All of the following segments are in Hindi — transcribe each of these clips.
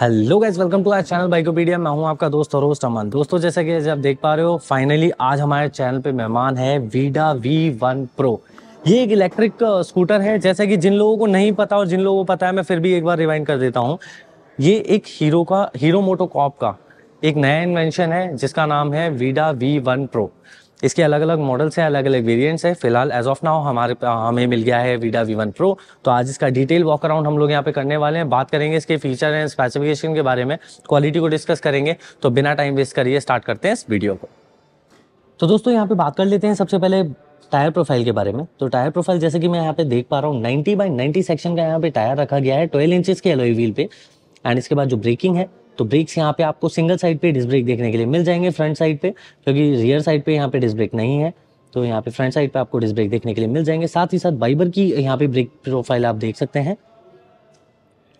hello guys welcome to our channel Bikopedia मैं हूं आपका दोस्त और होस्ट अमन दोस्तों जैसा कि आप देख पा रहे हो फाइनली आज हमारे चैनल पे मेहमान है वीडा वी वन प्रो ये एक इलेक्ट्रिक स्कूटर uh, है जैसे कि जिन लोगों को नहीं पता और जिन लोगों को पता है मैं फिर भी एक बार रिवाइंड कर देता हूँ ये एक हीरो का हीरो मोटोकॉप का एक नया इन्वेंशन है जिसका नाम है वीडा वी वन प्रो इसके अलग अलग मॉडल्स हैं अलग अलग वेरिएंट्स हैं फिलहाल एज ऑफ नाउ हमारे हमें मिल गया है वीडा वी वन प्रो तो आज इसका डिटेल वॉक अराउंड हम लोग यहाँ पे करने वाले हैं बात करेंगे इसके फीचर एंड स्पेसिफिकेशन के बारे में क्वालिटी को डिस्कस करेंगे तो बिना टाइम वेस्ट करिए स्टार्ट करते हैं इस वीडियो को तो दोस्तों यहाँ पे बात कर लेते हैं सबसे पहले टायर प्रोफाइल के बारे में तो टायर प्रोफाइल जैसे कि मैं यहाँ पे देख पा रहा हूँ नाइन्टी बाई नाइन्टी सेक्शन का यहाँ पे टायर रखा गया है ट्वेल्व इंचज के एलोई व्हील पे एंड इसके बाद जो ब्रेकिंग है तो ब्रेक्स यहाँ पे आपको सिंगल साइड पे डिस्क ब्रेक देखने के लिए मिल जाएंगे फ्रंट साइड पे क्योंकि रियर साइड पे यहाँ पे डिस्क ब्रेक नहीं है तो यहाँ पे फ्रंट साइड पे आपको डिस्क ब्रेक देखने के लिए मिल जाएंगे साथ ही साथ बाइबर की यहाँ पे ब्रेक प्रोफाइल आप देख सकते हैं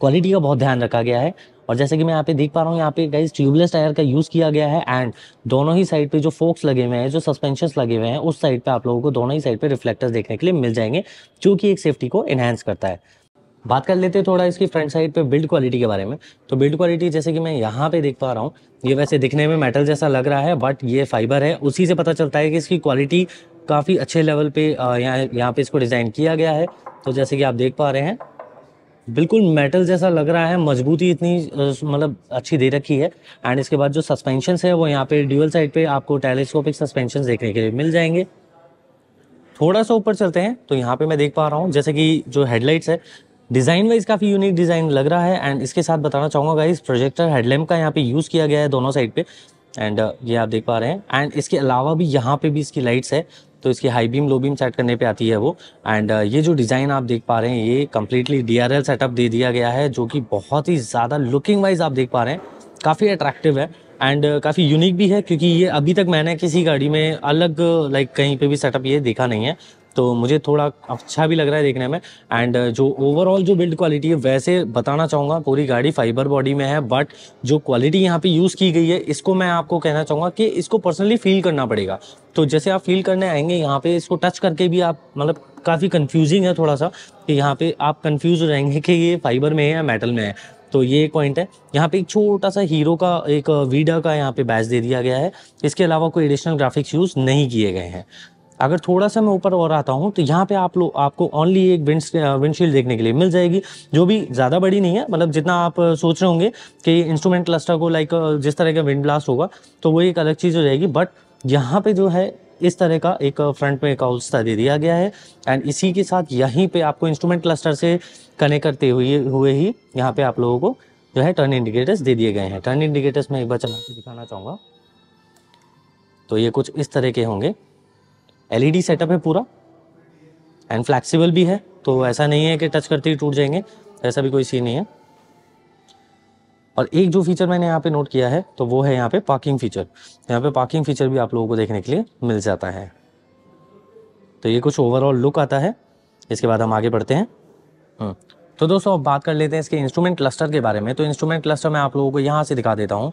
क्वालिटी का बहुत ध्यान रखा गया है और जैसे कि मैं यहाँ पे देख पा रहा हूँ यहाँ पे गाइज ट्यूबलेस टायर का यूज़ किया गया है एंड दोनों ही साइड पे जो फोक्स लगे हुए हैं जो सस्पेंशन लगे हुए हैं उस साइड पे आप लोगों को दोनों ही साइड पे रिफ्लेक्टर्स देखने के लिए मिल जाएंगे जो कि एक सेफ्टी को एनहेंस करता है बात कर लेते हैं थोड़ा इसकी फ्रंट साइड पे बिल्ड क्वालिटी के बारे में तो बिल्ड क्वालिटी जैसे कि मैं यहाँ पे देख पा रहा हूँ ये वैसे दिखने में मेटल जैसा लग रहा है बट ये फाइबर है उसी से पता चलता है कि इसकी क्वालिटी काफ़ी अच्छे लेवल पे यहाँ यहाँ पे इसको डिज़ाइन किया गया है तो जैसे कि आप देख पा रहे हैं बिल्कुल मेटल जैसा लग रहा है मजबूती इतनी मतलब अच्छी दे रखी है एंड इसके बाद जो सस्पेंशन है वो यहाँ पे ड्यूअल साइड पे आपको टेलीस्कोपिक सस्पेंशन देखने के लिए मिल जाएंगे थोड़ा सा ऊपर चलते हैं तो यहाँ पे मैं देख पा रहा हूँ जैसे कि जो हेडलाइट्स है डिज़ाइन वाइज काफ़ी यूनिक डिज़ाइन लग रहा है एंड इसके साथ बताना चाहूँगा गाइस प्रोजेक्टर हेडलैम्प का यहाँ पे यूज़ किया गया है दोनों साइड पे एंड uh, ये आप देख पा रहे हैं एंड इसके अलावा भी यहाँ पे भी इसकी लाइट्स है तो इसकी high beam low beam set करने पे आती है वो एंड uh, ये जो डिज़ाइन आप देख पा रहे हैं ये कम्प्लीटली डी सेटअप दे दिया गया है जो कि बहुत ही ज़्यादा लुकिंग वाइज आप देख पा रहे हैं काफ़ी अट्रैक्टिव है एंड काफ़ी यूनिक भी है क्योंकि ये अभी तक मैंने किसी गाड़ी में अलग लाइक कहीं पे भी सेटअप ये देखा नहीं है तो मुझे थोड़ा अच्छा भी लग रहा है देखने में एंड uh, जो ओवरऑल जो बिल्ड क्वालिटी है वैसे बताना चाहूँगा पूरी गाड़ी फाइबर बॉडी में है बट जो क्वालिटी यहाँ पे यूज़ की गई है इसको मैं आपको कहना चाहूँगा कि इसको पर्सनली फील करना पड़ेगा तो जैसे आप फील करने आएंगे यहाँ पे इसको टच करके भी आप मतलब काफ़ी कंफ्यूजिंग है थोड़ा सा कि यहाँ पे आप कंफ्यूज रहेंगे कि ये फाइबर में है या मेटल में है तो ये एक पॉइंट है यहाँ पे एक छोटा सा हीरो का एक वीडा uh, का यहाँ पे बैच दे दिया गया है इसके अलावा कोई एडिशनल ग्राफिक्स यूज़ नहीं किए गए हैं अगर थोड़ा सा मैं ऊपर और आता हूँ तो यहाँ पे आप लोग आपको ओनली एक विंड विंडशील्ड uh, देखने के लिए मिल जाएगी जो भी ज़्यादा बड़ी नहीं है मतलब जितना आप uh, सोच रहे होंगे कि इंस्ट्रूमेंट क्लस्टर को लाइक uh, जिस तरह का विंड ब्लास्ट होगा तो वो एक अलग चीज़ हो जाएगी बट यहाँ पे जो है इस तरह का एक फ्रंट में एक अवस्था दे दिया गया है एंड इसी के साथ यहीं पर आपको इंस्ट्रूमेंट क्लस्टर से कनेक्ट करते हुए हुए ही यहाँ पर आप लोगों को जो है टर्न इंडिकेटर्स दे दिए गए हैं टर्न इंडिकेटर्स में एक बार चला के दिखाना चाहूँगा तो ये कुछ इस तरह के होंगे एलईडी सेटअप e है पूरा एंड फ्लैक्सीबल भी है तो ऐसा नहीं है कि टच करते ही टूट जाएंगे ऐसा भी कोई सीन नहीं है और एक जो फीचर मैंने यहाँ पे नोट किया है तो वो है यहाँ पे पार्किंग फीचर यहाँ पे पार्किंग फीचर भी आप लोगों को देखने के लिए मिल जाता है तो ये कुछ ओवरऑल लुक आता है इसके बाद हम आगे बढ़ते हैं हम्म, तो दोस्तों अब बात कर लेते हैं इसके इंस्ट्रूमेंट क्लस्टर के बारे में तो इंस्ट्रूमेंट क्लस्टर मैं आप लोगों को यहाँ से दिखा देता हूँ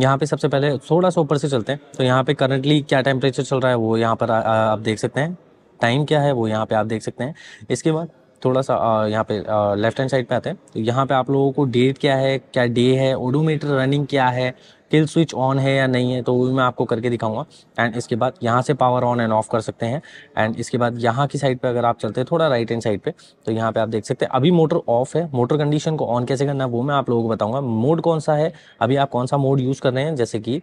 यहाँ पे सबसे पहले थोड़ा सा ऊपर से चलते हैं तो यहाँ पे करंटली क्या टेम्परेचर चल रहा है वो यहाँ पर आप देख सकते हैं टाइम क्या है वो यहाँ पे आप देख सकते हैं इसके बाद थोड़ा सा यहाँ पे लेफ्ट हैंड साइड पे आते हैं तो यहाँ पे आप लोगों को डेट क्या है क्या डे है ओडोमीटर रनिंग क्या है किल स्विच ऑन है या नहीं है तो वो भी मैं आपको करके दिखाऊंगा एंड इसके बाद यहाँ से पावर ऑन एंड ऑफ कर सकते हैं एंड इसके बाद यहाँ की साइड पर अगर आप चलते हैं थोड़ा राइट हैंड साइड पे तो यहाँ पे आप देख सकते हैं अभी मोटर ऑफ है मोटर कंडीशन को ऑन कैसे करना है वो मैं आप लोगों को बताऊंगा मोड कौन सा है अभी आप कौन सा मोड यूज़ कर रहे हैं जैसे कि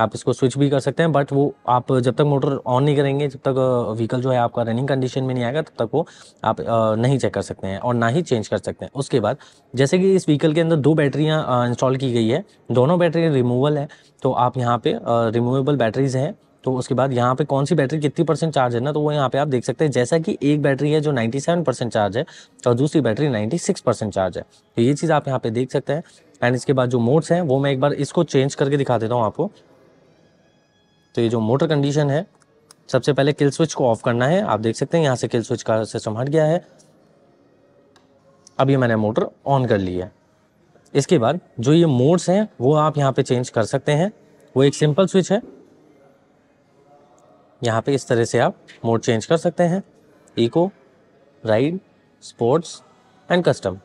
आप इसको स्विच भी कर सकते हैं बट वो आप जब तक मोटर ऑन नहीं करेंगे जब तक व्हीकल uh, जो है आपका रनिंग कंडीशन में नहीं आएगा तब तक वो आप uh, नहीं चेक कर सकते हैं और ना ही चेंज कर सकते हैं उसके बाद जैसे कि इस व्हीकल के अंदर दो बैटरियाँ इंस्टॉल uh, की गई है दोनों बैटरी रिमूवल है तो आप यहाँ पर रिमूवेबल बैटरीज हैं तो उसके बाद यहाँ पे कौन सी बैटरी कितनी परसेंट चार्ज है ना तो वो यहाँ पे आप देख सकते हैं जैसा कि एक बैटरी है जो 97 परसेंट चार्ज है और दूसरी बैटरी 96 परसेंट चार्ज है तो ये चीज़ आप यहाँ पे देख सकते हैं एंड इसके बाद जो मोड्स हैं वो मैं एक बार इसको चेंज करके दिखा देता हूँ आपको तो ये जो मोटर कंडीशन है सबसे पहले किल स्विच को ऑफ करना है आप देख सकते हैं यहाँ से किल स्विच का सिस्टम हट गया है अब ये मैंने मोटर ऑन कर ली है इसके बाद जो ये मोड्स हैं वो आप यहाँ पे चेंज कर सकते हैं वो एक सिंपल स्विच है यहाँ पे इस तरह से आप मोड चेंज कर सकते हैं eco ride sports and custom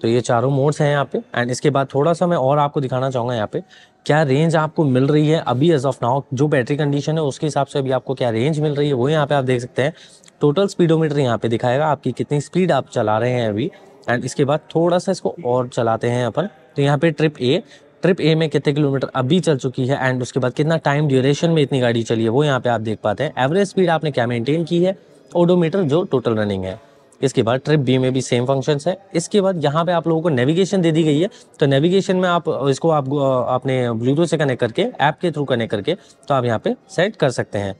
तो ये चारों मोड्स हैं यहाँ पे एंड इसके बाद थोड़ा सा मैं और आपको दिखाना चाहूँगा यहाँ पे क्या रेंज आपको मिल रही है अभी एज ऑफ नाउ जो बैटरी कंडीशन है उसके हिसाब से अभी आपको क्या रेंज मिल रही है वो यहाँ पे आप देख सकते हैं टोटल स्पीडोमीटर यहाँ पे दिखाएगा आपकी कितनी स्पीड आप चला रहे हैं अभी एंड इसके बाद थोड़ा सा इसको और चलाते हैं अपन तो यहाँ पे ट्रिप ए ट्रिप ए में कितने किलोमीटर अभी चल चुकी है एंड उसके बाद कितना टाइम ड्यूरेशन में इतनी गाड़ी चली है वो यहाँ पे आप देख पाते हैं एवरेज स्पीड आपने क्या मेंटेन की है ओडोमीटर जो टोटल रनिंग है इसके बाद ट्रिप बी में भी सेम फंक्शंस है इसके बाद यहाँ पे आप लोगों को नेविगेशन दे दी गई है तो नेविगेशन में आप इसको आप आपने ब्लूटूथ से कनेक्ट करके ऐप के थ्रू कनेक्ट करके तो आप यहाँ पे सेट कर सकते हैं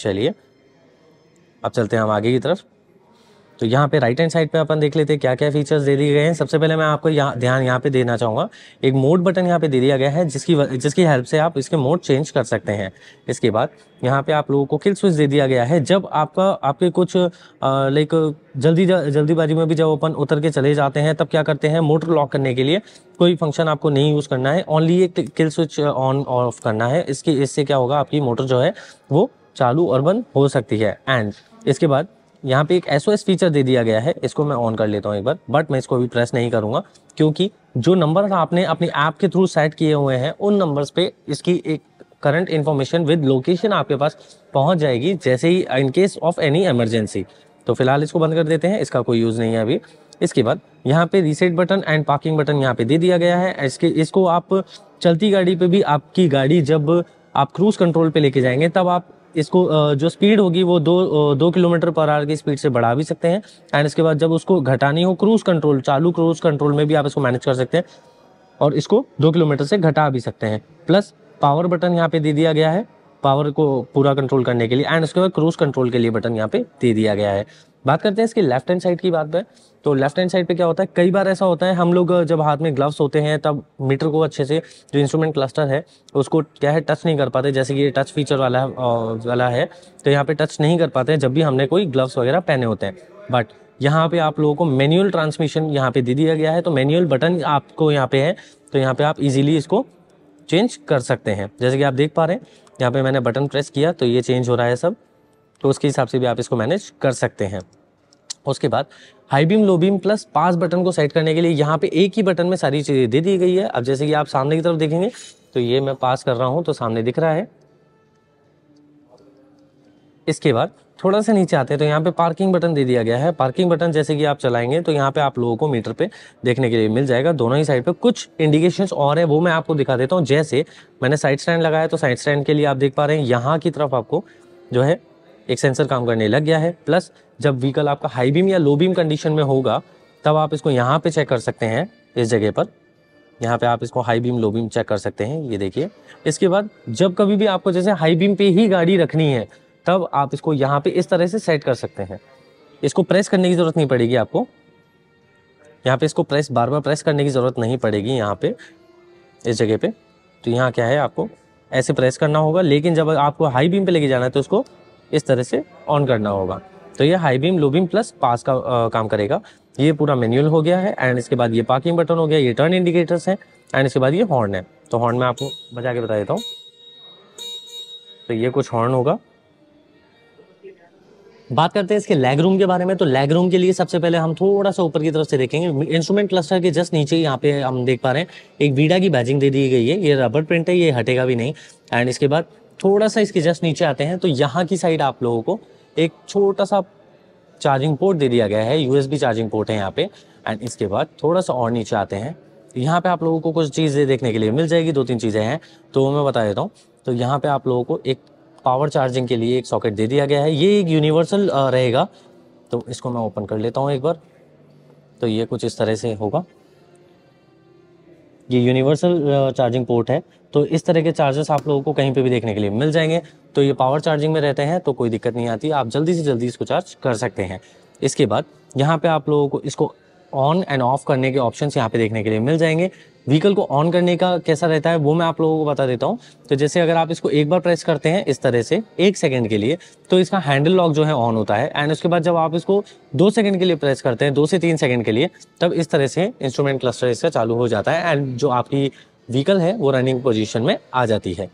चलिए अब चलते हैं हम आगे की तरफ तो यहाँ पे राइट हैंड साइड पे अपन देख लेते हैं क्या क्या फीचर्स दे दिए गए हैं सबसे पहले मैं आपको यहाँ ध्यान यहाँ पे देना चाहूँगा एक मोड बटन यहाँ पे दे दिया गया है जिसकी जिसकी हेल्प से आप इसके मोड चेंज कर सकते हैं इसके बाद यहाँ पे आप लोगों को किल स्विच दे दिया गया है जब आपका आपके कुछ लाइक जल्दी जल्दीबाजी में भी जब अपन उतर के चले जाते हैं तब क्या करते हैं मोटर लॉक करने के लिए कोई फंक्शन आपको नहीं यूज़ करना है ओनली एक किल स्विच ऑन ऑफ करना है इसकी इससे क्या होगा आपकी मोटर जो है वो चालू और बंद हो सकती है एंड इसके बाद यहाँ पे एक एस फीचर दे दिया गया है इसको मैं ऑन कर लेता हूँ एक बार बट मैं इसको अभी प्रेस नहीं करूँगा क्योंकि जो नंबर आपने अपनी ऐप के थ्रू सेट किए हुए हैं उन नंबर्स पे इसकी एक करंट इन्फॉर्मेशन विद लोकेशन आपके पास पहुंच जाएगी जैसे ही in case of any emergency तो फिलहाल इसको बंद कर देते हैं इसका कोई यूज़ नहीं है अभी इसके बाद यहाँ पे reset button and parking button यहाँ पे दे दिया गया है इसके इसको आप चलती गाड़ी पे भी आपकी गाड़ी जब आप क्रूज कंट्रोल पे लेके जाएंगे तब आप इसको जो स्पीड होगी वो दो दो किलोमीटर पर आर की स्पीड से बढ़ा भी सकते हैं एंड इसके बाद जब उसको घटानी हो क्रूज कंट्रोल चालू क्रूज कंट्रोल में भी आप इसको मैनेज कर सकते हैं और इसको दो किलोमीटर से घटा भी सकते हैं प्लस पावर बटन यहाँ पे दे दिया गया है पावर को पूरा कंट्रोल करने के लिए एंड उसके बाद क्रूज कंट्रोल के लिए बटन यहाँ पे दे दिया गया है बात करते हैं इसकी लेफ्ट हैंड साइड की बात पे तो लेफ्ट हैंड साइड पे क्या होता है कई बार ऐसा होता है हम लोग जब हाथ में ग्लव्स होते हैं तब मीटर को अच्छे से जो इंस्ट्रूमेंट क्लस्टर है उसको क्या है टच नहीं कर पाते जैसे कि ये टच फीचर वाला वाला है तो यहाँ पे टच नहीं कर पाते जब भी हमने कोई ग्लव्स वगैरह पहने होते हैं बट यहाँ पे आप लोगों को मैनुअल ट्रांसमिशन यहाँ पे दे दिया गया है तो मैनुअल बटन आपको यहाँ पे है तो यहाँ पे आप इजीली इसको चेंज कर सकते हैं जैसे कि आप देख पा रहे हैं यहाँ पे मैंने बटन प्रेस किया तो ये चेंज हो रहा है सब तो उसके हिसाब से भी आप इसको मैनेज कर सकते हैं उसके बाद high beam low beam plus pass button को सेट करने के लिए यहाँ पे एक ही बटन में सारी चीज़ें दे दी गई है अब जैसे कि आप सामने की तरफ देखेंगे तो ये मैं पास कर रहा हूँ तो सामने दिख रहा है इसके बाद थोड़ा सा नीचे आते हैं तो यहाँ पे पार्किंग बटन दे दिया गया है पार्किंग बटन जैसे कि आप चलाएंगे तो यहाँ पे आप लोगों को मीटर पे देखने के लिए मिल जाएगा दोनों ही साइड पे कुछ इंडिकेशंस और है वो मैं आपको दिखा देता हूँ जैसे मैंने साइड स्टैंड लगाया तो साइड स्टैंड के लिए आप देख पा रहे हैं यहाँ की तरफ आपको जो है एक सेंसर काम करने लग गया है प्लस जब व्हीकल आपका हाई बीम या लो बीम कंडीशन में होगा तब आप इसको यहाँ पे चेक कर सकते हैं इस जगह पर यहाँ पे आप इसको high beam low beam check कर सकते हैं ये देखिए इसके बाद जब कभी भी आपको जैसे हाई बीम पे ही गाड़ी रखनी है तब आप इसको यहाँ पे इस तरह से सेट कर सकते हैं इसको प्रेस करने की ज़रूरत नहीं पड़ेगी आपको यहाँ पे इसको प्रेस बार बार प्रेस करने की ज़रूरत नहीं पड़ेगी यहाँ पे इस जगह पे तो यहाँ क्या है आपको ऐसे प्रेस करना होगा लेकिन जब आपको हाई बीम पे लेके जाना है तो इसको इस तरह से ऑन करना होगा तो ये high beam low beam plus pass का आ, काम करेगा ये पूरा मैनुअल हो गया है एंड इसके बाद ये पार्किंग बटन हो गया ये टर्न इंडिकेटर्स हैं एंड इसके बाद ये हॉर्न है तो हॉर्न में आपको बजा के बता देता हूँ तो ये कुछ हॉर्न होगा बात करते हैं इसके लेग रूम के बारे में तो लेग रूम के लिए सबसे पहले हम थोड़ा सा ऊपर की तरफ से देखेंगे इंस्ट्रूमेंट क्लस्टर के जस्ट नीचे यहाँ पे हम देख पा रहे हैं एक वीडा की बैजिंग दे दी गई है ये रबर प्रिंट है ये हटेगा भी नहीं एंड इसके बाद थोड़ा सा इसके जस्ट नीचे आते हैं तो यहाँ की साइड आप लोगों को एक छोटा सा चार्जिंग पोर्ट दे दिया गया है यूएसबी चार्जिंग पोर्ट है यहाँ पे एंड इसके बाद थोड़ा सा और नीचे आते हैं यहाँ पे आप लोगों को कुछ चीज़ें देखने के लिए मिल जाएगी दो तीन चीज़ें हैं तो मैं बता देता हूँ तो यहाँ पे आप लोगों को एक पावर चार्जिंग के लिए एक सॉकेट दे दिया गया है ये एक यूनिवर्सल रहेगा तो इसको मैं ओपन कर लेता हूँ एक बार तो ये कुछ इस तरह से होगा ये यूनिवर्सल चार्जिंग पोर्ट है तो इस तरह के चार्जर्स आप लोगों को कहीं पे भी देखने के लिए मिल जाएंगे तो ये पावर चार्जिंग में रहते हैं तो कोई दिक्कत नहीं आती आप जल्दी से जल्दी इसको चार्ज कर सकते हैं इसके बाद यहाँ पे आप लोगों को इसको ऑन एंड ऑफ करने के ऑप्शन यहाँ पे देखने के लिए मिल जाएंगे व्हीकल को ऑन करने का कैसा रहता है वो मैं आप लोगों को बता देता हूँ तो जैसे अगर आप इसको एक बार प्रेस करते हैं इस तरह से एक सेकंड के लिए तो इसका हैंडल लॉक जो है ऑन होता है एंड उसके बाद जब आप इसको दो सेकंड के लिए प्रेस करते हैं दो से तीन सेकंड के लिए तब इस तरह से इंस्ट्रूमेंट क्लस्टर इसका चालू हो जाता है एंड जो आपकी व्हीकल है वो रनिंग पोजिशन में आ जाती है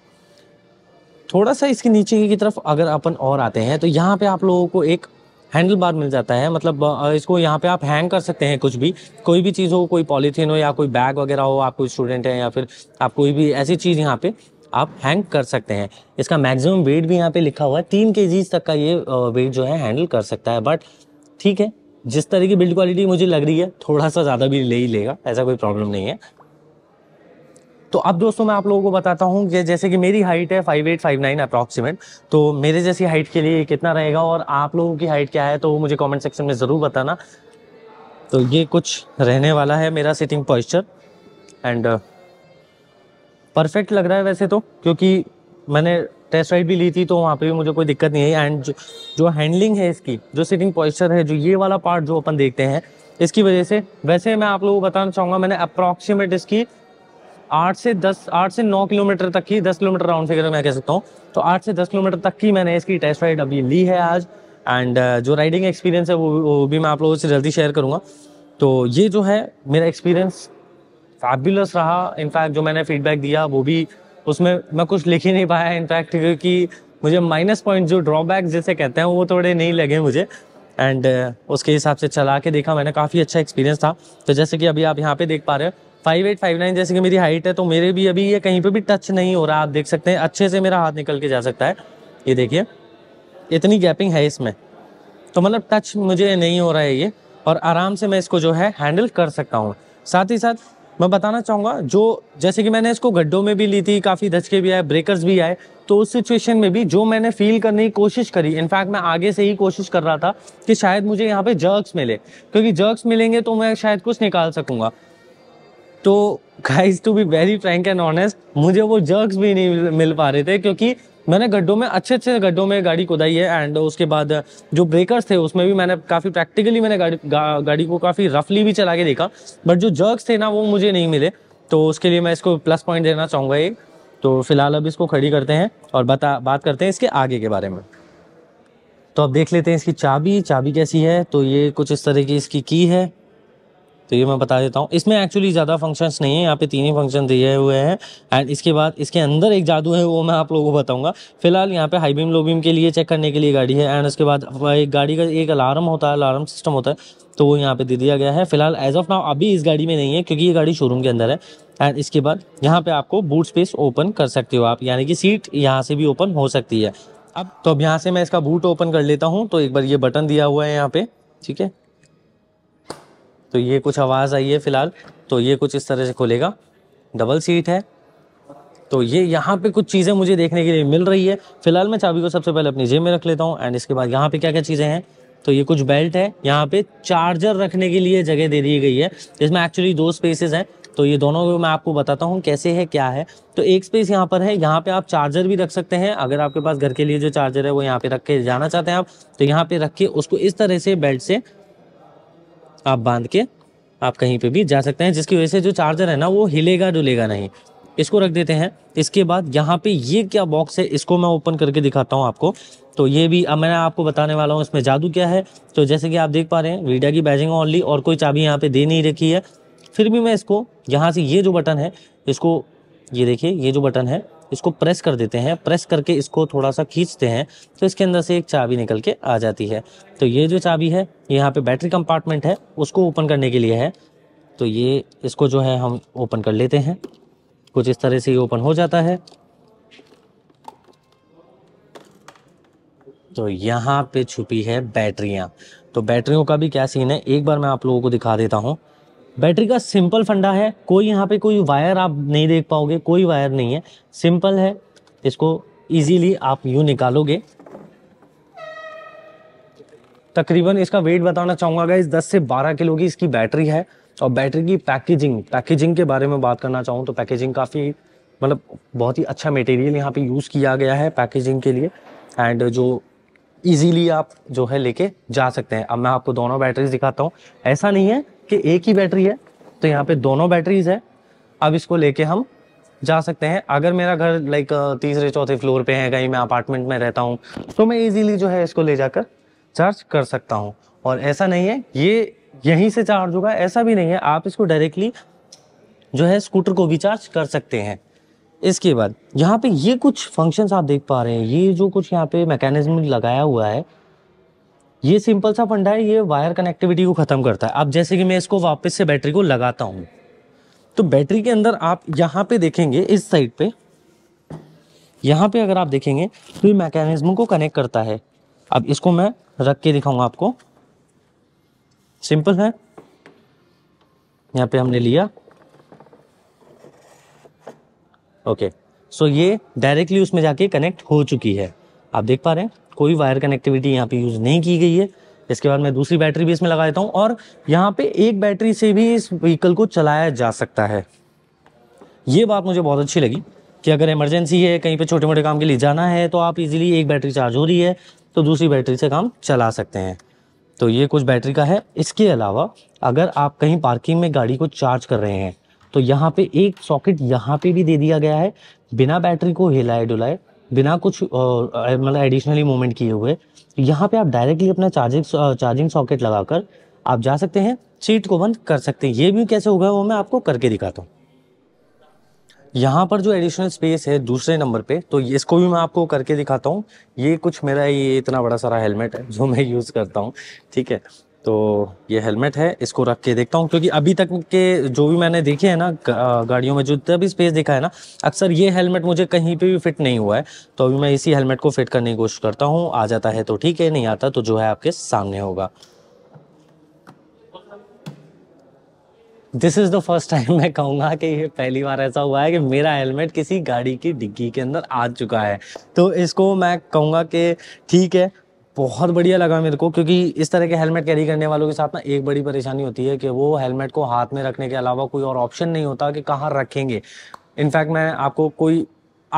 थोड़ा सा इसके नीचे की तरफ अगर अपन और आते हैं तो यहाँ पे आप लोगों को एक हैंडल बार मिल जाता है मतलब इसको यहाँ पे आप हैंग कर सकते हैं कुछ भी कोई भी चीज़ हो कोई पॉलीथीन हो या कोई बैग वगैरह हो आप कोई स्टूडेंट हैं या फिर आप कोई भी ऐसी चीज़ यहाँ पे आप हैंग कर सकते हैं इसका मैक्सिमम वेट भी यहाँ पे लिखा हुआ है तीन के तक का ये वेट जो है हैंडल कर सकता है बट ठीक है जिस तरह की बिल्ड क्वालिटी मुझे लग रही है थोड़ा सा ज़्यादा भी ले ही लेगा ऐसा कोई प्रॉब्लम नहीं है तो अब दोस्तों मैं आप लोगों को बताता हूँ कि जैसे कि मेरी हाइट है five eight five nine approximate तो मेरे जैसी हाइट के लिए कितना रहेगा और आप लोगों की हाइट क्या है तो मुझे कॉमेंट सेक्शन में ज़रूर बताना तो ये कुछ रहने वाला है मेरा सिटिंग पॉइस्चर एंड परफेक्ट लग रहा है वैसे तो क्योंकि मैंने टेस्ट राइड भी ली थी तो वहाँ पे भी मुझे कोई दिक्कत नहीं है एंड जो, जो हैंडलिंग है इसकी जो सिटिंग पॉइस्चर है जो ये वाला पार्ट जो अपन देखते हैं इसकी वजह से वैसे मैं आप लोगों को बताना चाहूँगा मैंने अप्रॉक्सीमेट इसकी आठ से दस आठ से नौ किलोमीटर तक की दस किलोमीटर राउंड फिगर मैं कह सकता हूँ तो आठ से दस किलोमीटर तक की मैंने इसकी टेस्ट राइड अभी ली है आज एंड uh, जो राइडिंग एक्सपीरियंस है वो, वो भी मैं आप लोगों से जल्दी शेयर करूँगा तो ये जो है मेरा एक्सपीरियंस फैबुलस रहा इनफैक्ट जो मैंने फीडबैक दिया वो भी उसमें मैं कुछ लिख ही नहीं पाया इनफैक्ट क्योंकि मुझे माइनस पॉइंट जो ड्रॉबैक जैसे कहते हैं वो थोड़े नहीं लगे मुझे एंड uh, उसके हिसाब से चला के देखा मैंने काफ़ी अच्छा एक्सपीरियंस था तो जैसे कि अभी आप यहाँ पे देख पा रहे हो फाइव एट फाइव नाइन जैसे कि मेरी हाइट है तो मेरे भी अभी ये कहीं पे भी टच नहीं हो रहा आप देख सकते हैं अच्छे से मेरा हाथ निकल के जा सकता है ये देखिए इतनी गैपिंग है इसमें तो मतलब टच मुझे नहीं हो रहा है ये और आराम से मैं इसको जो है हैंडल कर सकता हूँ साथ ही साथ मैं बताना चाहूँगा जो जैसे कि मैंने इसको गड्ढों में भी ली थी काफ़ी धचके भी आए ब्रेकर्स भी आए तो उस सिचुएशन में भी जो मैंने फील करने की कोशिश करी इनफैक्ट मैं आगे से ही कोशिश कर रहा था कि शायद मुझे यहाँ पे जर्क्स मिले क्योंकि जर्क्स मिलेंगे तो मैं शायद कुछ निकाल सकूंगा तो guys to be very frank and honest मुझे वो जर्क्स भी नहीं मिल पा रहे थे क्योंकि मैंने गड्ढों में अच्छे अच्छे गड्ढों में गाड़ी खुदाई है एंड उसके बाद जो ब्रेकर्स थे उसमें भी मैंने काफ़ी प्रैक्टिकली मैंने गाड़ी गा, गाड़ी को काफ़ी रफली भी चला के देखा बट जो जर्क्स थे ना वो मुझे नहीं मिले तो उसके लिए मैं इसको प्लस पॉइंट देना चाहूँगा एक तो फिलहाल अब इसको खड़ी करते हैं और बता बात करते हैं इसके आगे के बारे में तो अब देख लेते हैं इसकी चाबी चाबी कैसी है तो ये कुछ इस तरह की इसकी की है तो ये मैं बता देता हूँ इसमें एक्चुअली ज़्यादा फंक्शंस नहीं है यहाँ पे तीन ही फंक्शन दिए हुए हैं एंड इसके बाद इसके अंदर एक जादू है वो मैं आप लोगों को बताऊँगा फिलहाल यहाँ पे हाई बीम लो बीम के लिए चेक करने के लिए गाड़ी है एंड उसके बाद एक गाड़ी का एक अलार्म होता है अलार्म सिस्टम होता है तो वो यहाँ पर दे दिया गया है फिलहाल एज ऑफ नाउ अभी इस गाड़ी में नहीं है क्योंकि ये गाड़ी शोरूम के अंदर है एंड इसके बाद यहाँ पर आपको बूट स्पेस ओपन कर सकते हो आप यानी कि सीट यहाँ से भी ओपन हो सकती है अब तो अब यहाँ से मैं इसका बूट ओपन कर लेता हूँ तो एक बार ये बटन दिया हुआ है यहाँ पे ठीक है तो ये कुछ आवाज़ आई है फ़िलहाल तो ये कुछ इस तरह से खोलेगा डबल सीट है तो ये यहाँ पे कुछ चीज़ें मुझे देखने के लिए मिल रही है फिलहाल मैं चाबी को सबसे पहले अपनी जेब में रख लेता हूँ एंड इसके बाद यहाँ पे क्या क्या चीज़ें हैं तो ये कुछ बेल्ट है यहाँ पे चार्जर रखने के लिए जगह दे दी गई है इसमें एक्चुअली दो स्पेसेस हैं तो ये दोनों को मैं आपको बताता हूँ कैसे है क्या है तो एक स्पेस यहाँ पर है यहाँ पे आप चार्जर भी रख सकते हैं अगर आपके पास घर के लिए जो चार्जर है वो यहाँ पे रख के जाना चाहते हैं आप तो यहाँ पे रख के उसको इस तरह से बेल्ट से आप बांध के आप कहीं पे भी जा सकते हैं जिसकी वजह से जो चार्जर है ना वो हिलेगा डुलेगा नहीं इसको रख देते हैं इसके बाद यहाँ पे ये क्या बॉक्स है इसको मैं ओपन करके दिखाता हूँ आपको तो ये भी अब मैं आपको बताने वाला हूँ इसमें जादू क्या है तो जैसे कि आप देख पा रहे हैं वीडिया की बैजिंग ऑनली और कोई चाबी यहाँ पे दे नहीं रखी है फिर भी मैं इसको यहाँ से ये जो बटन है इसको ये देखिए ये जो बटन है इसको प्रेस कर देते हैं प्रेस करके इसको थोड़ा सा खींचते हैं तो इसके अंदर से एक चाबी निकल के आ जाती है तो ये जो चाबी है यहाँ पे बैटरी कंपार्टमेंट है उसको ओपन करने के लिए है तो ये इसको जो है हम ओपन कर लेते हैं कुछ इस तरह से ये ओपन हो जाता है तो यहाँ पे छुपी है बैटरियाँ तो बैटरियों का भी क्या सीन है एक बार मैं आप लोगों को दिखा देता हूँ बैटरी का सिंपल फंडा है कोई यहाँ पे कोई वायर आप नहीं देख पाओगे कोई वायर नहीं है सिंपल है इसको इजीली आप यू निकालोगे तकरीबन इसका वेट बताना चाहूँगा इस दस से 12 किलो की इसकी बैटरी है और बैटरी की पैकेजिंग पैकेजिंग के बारे में बात करना चाहूँ तो पैकेजिंग काफ़ी मतलब बहुत ही अच्छा मटेरियल यहाँ पे यूज़ किया गया है पैकेजिंग के लिए एंड जो इजीली आप जो है लेके जा सकते हैं अब मैं आपको दोनों बैटरीज दिखाता हूँ ऐसा नहीं है कि एक ही बैटरी है तो यहाँ पे दोनों बैटरीज है अब इसको लेके हम जा सकते हैं अगर मेरा घर लाइक तीसरे चौथे फ्लोर पे है कहीं मैं अपार्टमेंट में रहता हूँ तो मैं इजीली जो है इसको ले जाकर चार्ज कर सकता हूँ और ऐसा नहीं है ये यहीं से चार्ज होगा ऐसा भी नहीं है आप इसको डायरेक्टली जो है स्कूटर को भी चार्ज कर सकते हैं इसके बाद यहाँ पे ये कुछ फंक्शंस आप देख पा रहे हैं ये जो कुछ यहाँ पे मैकेनिज्म लगाया हुआ है ये सिंपल सा फंडा है ये वायर कनेक्टिविटी को ख़त्म करता है अब जैसे कि मैं इसको वापस से बैटरी को लगाता हूँ तो बैटरी के अंदर आप यहाँ पे देखेंगे इस साइड पे यहाँ पे अगर आप देखेंगे तो ये मैकेनिज्म को कनेक्ट करता है अब इसको मैं रख के दिखाऊंगा आपको सिंपल है यहाँ पे हमने लिया ओके सो ये डायरेक्टली उसमें जाके कनेक्ट हो चुकी है आप देख पा रहे हैं कोई वायर कनेक्टिविटी यहाँ पे यूज़ नहीं की गई है इसके बाद मैं दूसरी बैटरी भी इसमें लगा देता हूँ और यहाँ पे एक बैटरी से भी इस व्हीकल को चलाया जा सकता है ये बात मुझे बहुत अच्छी लगी कि अगर इमरजेंसी है कहीं पे छोटे मोटे काम के लिए जाना है तो आप इजीली एक बैटरी चार्ज हो रही है तो दूसरी बैटरी से काम चला सकते हैं तो ये कुछ बैटरी का है इसके अलावा अगर आप कहीं पार्किंग में गाड़ी को चार्ज कर रहे हैं तो यहाँ पे एक सॉकेट यहाँ पे भी दे दिया गया है बिना बैटरी को हिलाए डुलाए बिना कुछ मतलब एडिशनली मूवमेंट किए हुए यहाँ पे आप डायरेक्टली अपना चार्जिंग चार्जिंग सॉकेट लगाकर आप जा सकते हैं सीट को बंद कर सकते हैं ये भी कैसे होगा वो मैं आपको करके दिखाता हूँ यहाँ पर जो एडिशनल स्पेस है दूसरे नंबर पे तो इसको भी मैं आपको करके दिखाता हूँ ये कुछ मेरा ये इतना बड़ा सारा हेलमेट है जो मैं यूज़ करता हूँ ठीक है तो ये हेलमेट है इसको रख के देखता हूँ क्योंकि अभी तक के जो भी मैंने देखे हैं ना गाड़ियों में जितना भी स्पेस देखा है ना अक्सर ये हेलमेट मुझे कहीं पे भी फिट नहीं हुआ है तो अभी मैं इसी हेलमेट को फिट करने की कोशिश करता हूँ आ जाता है तो ठीक है नहीं आता तो जो है आपके सामने होगा this is the first time मैं कहूँगा कि ये पहली बार ऐसा हुआ है कि मेरा हेलमेट किसी गाड़ी की डिग्गी के अंदर आ चुका है तो इसको मैं कहूँगा कि ठीक है बहुत बढ़िया लगा मेरे को क्योंकि इस तरह के हेलमेट कैरी करने वालों के साथ ना एक बड़ी परेशानी होती है कि वो हेलमेट को हाथ में रखने के अलावा कोई और ऑप्शन नहीं होता कि कहाँ रखेंगे इनफैक्ट मैं आपको कोई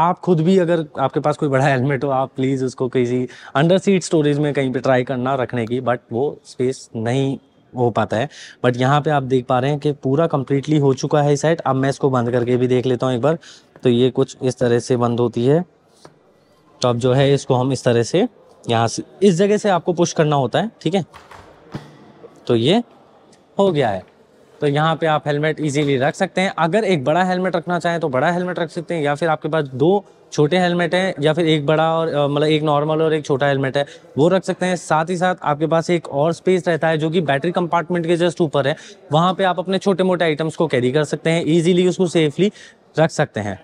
आप खुद भी अगर आपके पास कोई बड़ा हेलमेट हो आप प्लीज़ उसको किसी अंडर सीट स्टोरेज में कहीं पर ट्राई करना रखने की बट वो स्पेस नहीं हो पाता है बट यहाँ पे आप देख पा रहे हैं कि पूरा कम्प्लीटली हो चुका है सेट अब मैं इसको बंद करके भी देख लेता हूँ एक बार तो ये कुछ इस तरह से बंद होती है तो अब जो है इसको हम इस तरह से यहाँ से इस जगह से आपको पुश करना होता है ठीक है तो ये हो गया है तो यहाँ पे आप हेलमेट इजीली रख सकते हैं अगर एक बड़ा हेलमेट रखना चाहें तो बड़ा हेलमेट रख सकते हैं या फिर आपके पास दो छोटे हेलमेट हैं या फिर एक बड़ा और मतलब एक नॉर्मल और एक छोटा हेलमेट है वो रख सकते हैं साथ ही साथ आपके पास एक और स्पेस रहता है जो कि बैटरी कंपार्टमेंट के जस्ट ऊपर है वहाँ पे आप अपने छोटे मोटे आइटम्स को कैरी कर सकते हैं ईजिली उसको सेफली रख सकते हैं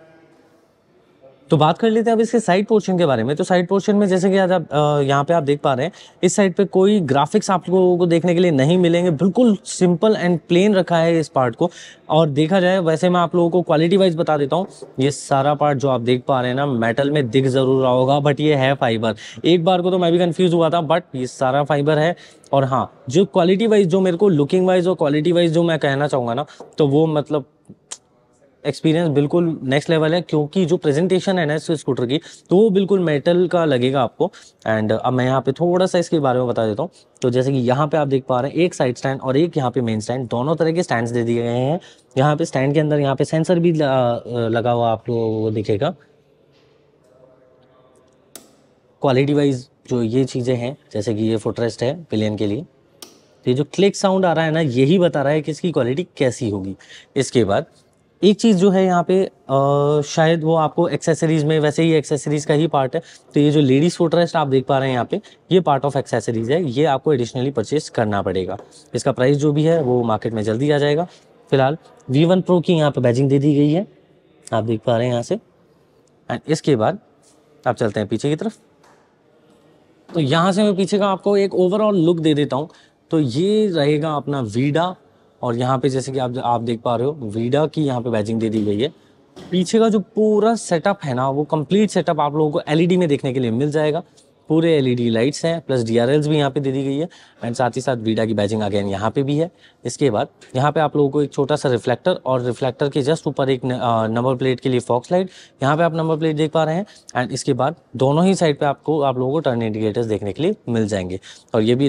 तो बात कर लेते हैं अब इसके साइड पोर्शन के बारे में तो साइड पोर्शन में जैसे कि आज आप यहाँ पे आप देख पा रहे हैं इस साइड पे कोई ग्राफिक्स आप लोगों को देखने के लिए नहीं मिलेंगे बिल्कुल सिंपल एंड प्लेन रखा है इस पार्ट को और देखा जाए वैसे मैं आप लोगों को क्वालिटी वाइज बता देता हूँ ये सारा पार्ट जो आप देख पा रहे हैं ना मेटल में दिख ज़रूर रहा होगा बट ये है फाइबर एक बार को तो मैं भी कन्फ्यूज़ हुआ था बट ये सारा फाइबर है और हाँ जो क्वालिटी वाइज जो मेरे को लुकिंग वाइज और क्वालिटी वाइज जो मैं कहना चाहूँगा ना तो वो मतलब एक्सपीरियंस बिल्कुल नेक्स्ट लेवल है क्योंकि जो प्रेजेंटेशन है ना इस स्कूटर की तो वो बिल्कुल मेटल का लगेगा आपको एंड अब मैं यहाँ पे थोड़ा सा इसके बारे में बता देता हूँ तो जैसे कि यहाँ पे आप देख पा रहे हैं एक साइड स्टैंड और एक यहाँ पे मेन स्टैंड दोनों तरह के स्टैंड दे दिए गए हैं यहाँ पे स्टैंड के अंदर यहाँ पे सेंसर भी लगा हुआ आपको वो दिखेगा क्वालिटी वाइज जो ये चीज़ें हैं जैसे कि ये फुटरेस्ट है पिलियन के लिए तो ये जो क्लिक साउंड आ रहा है ना यही बता रहा है कि इसकी क्वालिटी कैसी होगी इसके बाद एक चीज़ जो है यहाँ पे आ, शायद वो आपको एक्सेसरीज में वैसे ही एक्सेसरीज का ही पार्ट है तो ये जो लेडीज़ फुटरेस्ट आप देख पा रहे हैं यहाँ पे ये पार्ट ऑफ एक्सेसरीज है ये आपको एडिशनली परचेज करना पड़ेगा इसका प्राइस जो भी है वो मार्केट में जल्दी आ जाएगा फिलहाल वी वन प्रो की यहाँ पे बैजिंग दे दी गई है आप देख पा रहे हैं यहाँ से एंड इसके बाद आप चलते हैं पीछे की तरफ तो यहाँ से मैं पीछे का आपको एक ओवरऑल लुक दे देता हूँ तो ये रहेगा अपना वीडा और यहाँ पे जैसे कि आप आप देख पा रहे हो वीडा की यहाँ पे बैजिंग दे दी गई है पीछे का जो पूरा सेटअप है ना वो कंप्लीट सेटअप आप लोगों को एलईडी e में देखने के लिए मिल जाएगा पूरे एलईडी लाइट्स e हैं प्लस डी भी यहाँ पे दे दी गई है एंड साथ ही साथ वीडा की बैजिंग अगेन यहाँ पे भी है इसके बाद यहाँ पे आप लोगों को एक छोटा सा रिफ्लेक्टर और रिफ्लेक्टर के जस्ट ऊपर एक नंबर प्लेट के लिए फॉक्स लाइट यहाँ पे आप नंबर प्लेट देख पा रहे हैं एंड इसके बाद दोनों ही साइड पर आपको आप लोगों को टर्न इंडिकेटर्स देखने के लिए मिल जाएंगे और ये भी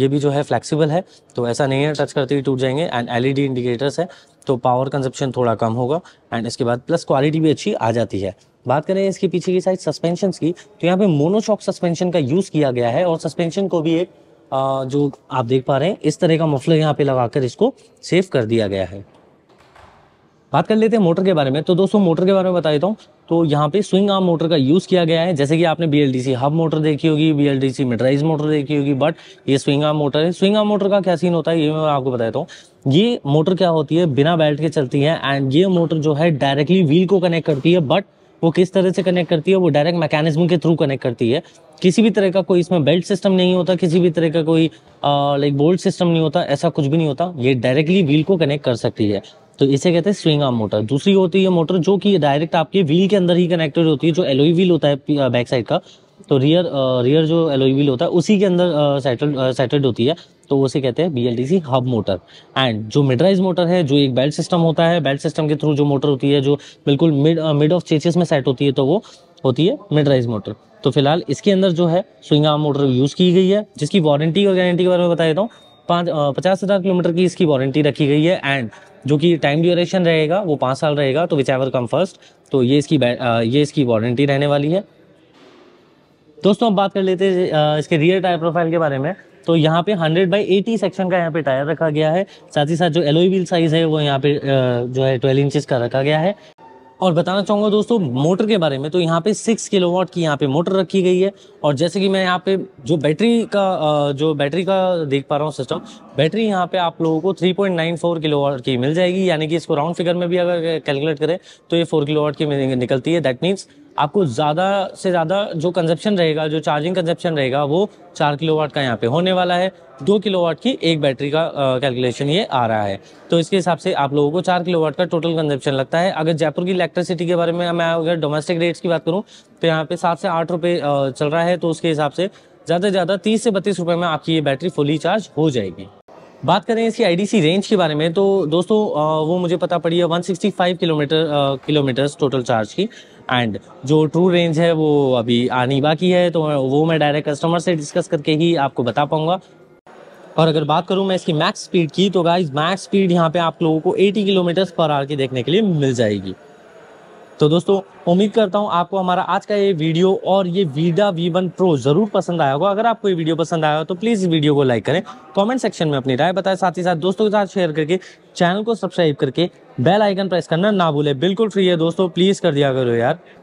ये भी जो है फ्लैक्सीबल है तो ऐसा नहीं है टच करते ही टूट जाएंगे एंड एल इंडिकेटर्स है तो पावर कंजप्शन थोड़ा कम होगा एंड इसके बाद प्लस क्वालिटी भी अच्छी आ जाती है बात करें इसके पीछे की साइड सस्पेंशन की तो यहाँ पे मोनोशॉक सस्पेंशन का यूज किया गया है और सस्पेंशन को भी एक आ, जो आप देख पा रहे हैं इस तरह का मफलर यहाँ पे लगाकर इसको सेफ कर दिया गया है बात कर लेते हैं मोटर के बारे में तो दोस्तों मोटर के बारे में बता देता हूँ तो यहाँ पे स्विंग आर्म मोटर का यूज़ किया गया है जैसे कि आपने बी हब मोटर देखी होगी बी एल मिडराइज मोटर देखी होगी बट ये स्विंग आर्म मोटर है स्विंग आर्म मोटर का क्या सीन होता है ये मैं आपको बता देता हूँ ये मोटर क्या होती है बिना बेल्ट के चलती है एंड ये मोटर जो है डायरेक्टली व्हील को कनेक्ट करती है बट वो किस तरह से कनेक्ट करती है वो डायरेक्ट मैकेनिज्म के थ्रू कनेक्ट करती है किसी भी तरह का कोई इसमें बेल्ट सिस्टम नहीं होता किसी भी तरह का कोई लाइक बोल्ट सिस्टम नहीं होता ऐसा कुछ भी नहीं होता ये डायरेक्टली व्हील को कनेक्ट कर सकती है तो इसे कहते हैं स्विंग आर्म मोटर दूसरी होती है मोटर जो कि डायरेक्ट आपके व्हील के अंदर ही कनेक्टेड होती है जो एलोई व्हील होता है बैक साइड का तो रियर रियर जो एलोई व्हील होता है उसी के अंदर सेटेड होती है तो उसे कहते हैं बी हब मोटर एंड जो मिडराइज मोटर है जो एक बेल्ट सिस्टम होता है बेल्ट सिस्टम के थ्रू जो मोटर होती है जो बिल्कुल मिड मिड ऑफ चेचेस में सेट होती है तो वो होती है मिडराइज मोटर तो फिलहाल इसके अंदर जो है स्विंग आर्म मोटर यूज़ की गई है जिसकी वारंटी और गारंटी के बारे में बता देता हूँ पाँच पचास हज़ार किलोमीटर की इसकी वारंटी रखी गई है एंड जो कि टाइम ड्यूरेशन रहेगा वो पाँच साल रहेगा तो विच एवर कम फर्स्ट तो ये इसकी ये इसकी वारंटी रहने वाली है दोस्तों अब बात कर लेते हैं इसके रियर टायर प्रोफाइल के बारे में तो यहाँ पे 100 बाई 80 सेक्शन का यहाँ पे टायर रखा गया है साथ ही साथ जो एलोई व्हील साइज है वो यहाँ पे जो है 12 इंचेस का रखा गया है और बताना चाहूँगा दोस्तों मोटर के बारे में तो यहाँ पे सिक्स किलोवाट की यहाँ पे मोटर रखी गई है और जैसे कि मैं यहाँ पे जो बैटरी का जो बैटरी का देख पा रहा हूँ सिस्टम बैटरी यहाँ पे आप लोगों को 3.94 किलोवाट की मिल जाएगी यानी कि इसको राउंड फिगर में भी अगर कैलकुलेट करें तो ये फोर किलोवाट की निकलती है दैट मीन्स आपको ज़्यादा से ज़्यादा जो कंजप्शन रहेगा जो चार्जिंग कंजप्शन रहेगा वो चार किलो वाट का यहाँ पे होने वाला है दो किलो वाट की एक बैटरी का कैलकुलेशन ये आ रहा है तो इसके हिसाब से आप लोगों को चार किलो वाट का टोटल कंजप्शन लगता है अगर जयपुर की इलेक्ट्रिसिटी के बारे में मैं अगर डोमेस्टिक रेट्स की बात करूँ तो यहाँ पे सात से आठ रुपये चल रहा है तो उसके हिसाब से ज़्यादा से ज़्यादा तीस से बत्तीस रुपये में आपकी ये बैटरी फुली चार्ज हो जाएगी बात करें इसकी आईडीसी रेंज के बारे में तो दोस्तों वो मुझे पता पड़ी है 165 किलोमीटर किलोमीटर्स टोटल चार्ज की एंड जो ट्रू रेंज है वो अभी आनी बाकी है तो वो मैं डायरेक्ट कस्टमर से डिस्कस करके ही आपको बता पाऊंगा और अगर बात करूं मैं इसकी मैक्स स्पीड की तो गाइज मैक्स स्पीड यहाँ पे आप लोगों को 80 किलोमीटर पर आर की देखने के लिए मिल जाएगी तो दोस्तों उम्मीद करता हूँ आपको हमारा आज का ये वीडियो और ये वीडा वी वन प्रो जरूर पसंद आया होगा अगर आपको ये वीडियो पसंद आया हो तो प्लीज़ वीडियो को लाइक करें कमेंट सेक्शन में अपनी राय बताएं साथ ही साथ दोस्तों के साथ शेयर करके चैनल को सब्सक्राइब करके बेल आइकन प्रेस करना ना भूले बिल्कुल फ्री है दोस्तों प्लीज़ कर दिया करो यार